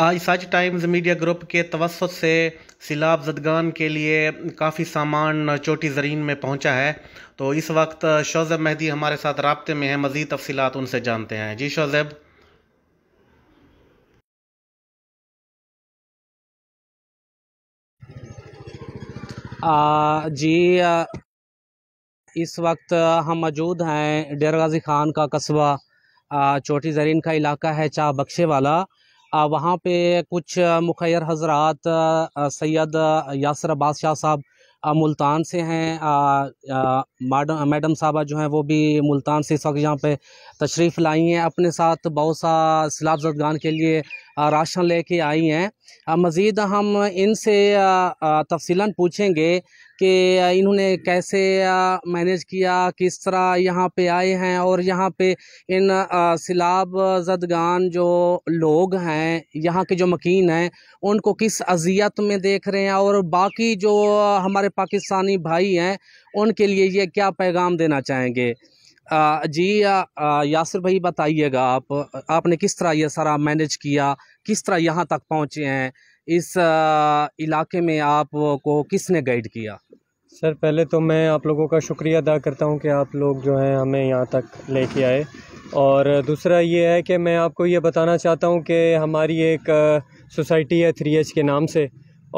आज such times media group के तवसत से सिलाब जदगान के लिए काफ़ी सामान चोटी जरीन में पहुंचा है तो इस वक्त शोज़ब मेहदी हमारे साथ रबते में है मज़ीद तफसीत उनसे जानते हैं जी शोज़ब जी आ, इस वक्त हम मौजूद हैं डेर गाजी खान का कस्बा चोटी जरीन का इलाका है चाह बख्शे वाला वहाँ पे कुछ मुखैर हजरात सैयद यासर अब्बास शाह साहब मुल्तान से हैं मैडम मैडम साहबा जो हैं वो भी मुल्तान से इस वक्त यहाँ पर तशरीफ़ लाई हैं अपने साथ बहुत सा सिलाब जदगान के लिए राशन लेके आई हैं मज़ीद हम इनसे तफसीला पूछेंगे कि इन्होंने कैसे मैनेज किया किस तरह यहाँ पे आए हैं और यहाँ पे इन सिलाब जदगान जो लोग हैं यहाँ के जो मकीन हैं उनको किस अजियत में देख रहे हैं और बाकी जो हमारे पाकिस्तानी भाई हैं उनके लिए ये क्या पैगाम देना चाहेंगे जी यासिर भाई बताइएगा आप आपने किस तरह ये सारा मैनेज किया किस तरह यहाँ तक पहुँचे हैं इस इलाके में आप को किसने गाइड किया सर पहले तो मैं आप लोगों का शुक्रिया अदा करता हूँ कि आप लोग जो हैं हमें यहाँ तक लेके आए और दूसरा ये है कि मैं आपको ये बताना चाहता हूँ कि हमारी एक सोसाइटी है थ्री एच के नाम से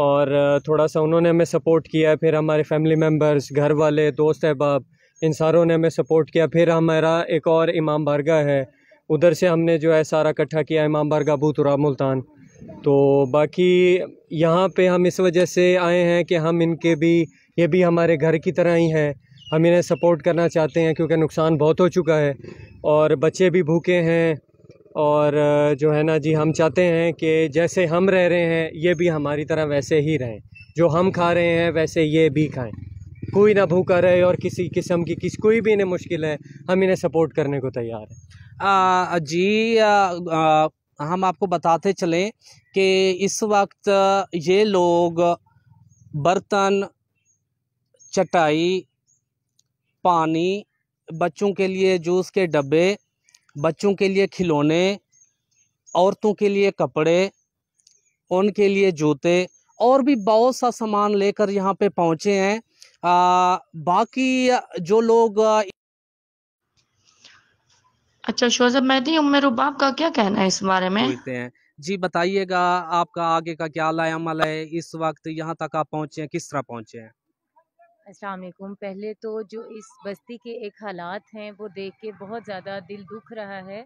और थोड़ा सा उन्होंने हमें सपोर्ट किया है फिर हमारे फैमिली मेम्बर्स घर वाले दोस्त अहबाब इन सारों ने हमें सपोर्ट किया फिर हमारा एक और इमाम बारगा है उधर से हमने जो है सारा इकट्ठा किया इमाम बारगा बूतरा मुल्तान तो बाकी यहाँ पे हम इस वजह से आए हैं कि हम इनके भी ये भी हमारे घर की तरह ही हैं हम इन्हें सपोर्ट करना चाहते हैं क्योंकि नुकसान बहुत हो चुका है और बच्चे भी भूखे हैं और जो है ना जी हम चाहते हैं कि जैसे हम रह रहे हैं ये भी हमारी तरह वैसे ही रहें जो हम खा रहे हैं वैसे ये भी खाएं कोई ना भूखा रहे और किसी किस्म की किस कोई भी इन्हें मुश्किल है हम इन्हें सपोर्ट करने को तैयार हैं जी आ, आ, हम आपको बताते चलें कि इस वक्त ये लोग बर्तन चटाई पानी बच्चों के लिए जूस के डब्बे बच्चों के लिए खिलौने औरतों के लिए कपड़े उनके लिए जूते और भी बहुत सा सामान लेकर यहाँ पे पहुँचे हैं बाकी जो लोग अच्छा शोजब मेहदी उम्मे रुबाब का क्या कहना है इस बारे में हैं जी बताइएगा आपका आगे का क्या अमल है इस वक्त यहाँ तक आप पहुँचे हैं किस तरह पहुँचे हैं असलकुम पहले तो जो इस बस्ती के एक हालात हैं वो देख के बहुत ज़्यादा दिल दुख रहा है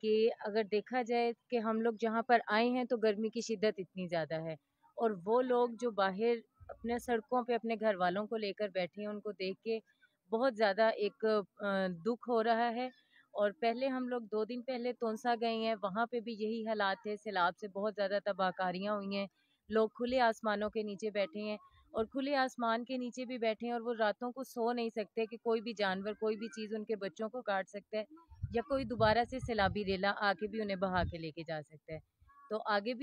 कि अगर देखा जाए कि हम लोग जहाँ पर आए हैं तो गर्मी की शिद्दत इतनी ज़्यादा है और वो लोग जो बाहर अपने सड़कों पे अपने घर वालों को लेकर बैठे हैं उनको देख के बहुत ज़्यादा एक दुख हो रहा है और पहले हम लोग दो दिन पहले तोंसा गए हैं वहाँ पे भी यही हालात थे सैलाब से बहुत ज़्यादा तबाहकारियाँ हुई हैं लोग खुले आसमानों के नीचे बैठे हैं और खुले आसमान के नीचे भी बैठे हैं और वो रातों को सो नहीं सकते कि कोई भी जानवर कोई भी चीज़ उनके बच्चों को काट सकता है या कोई दोबारा से सैलाबी रेला आके भी उन्हें बहा के लेके जा सकता है तो आगे भी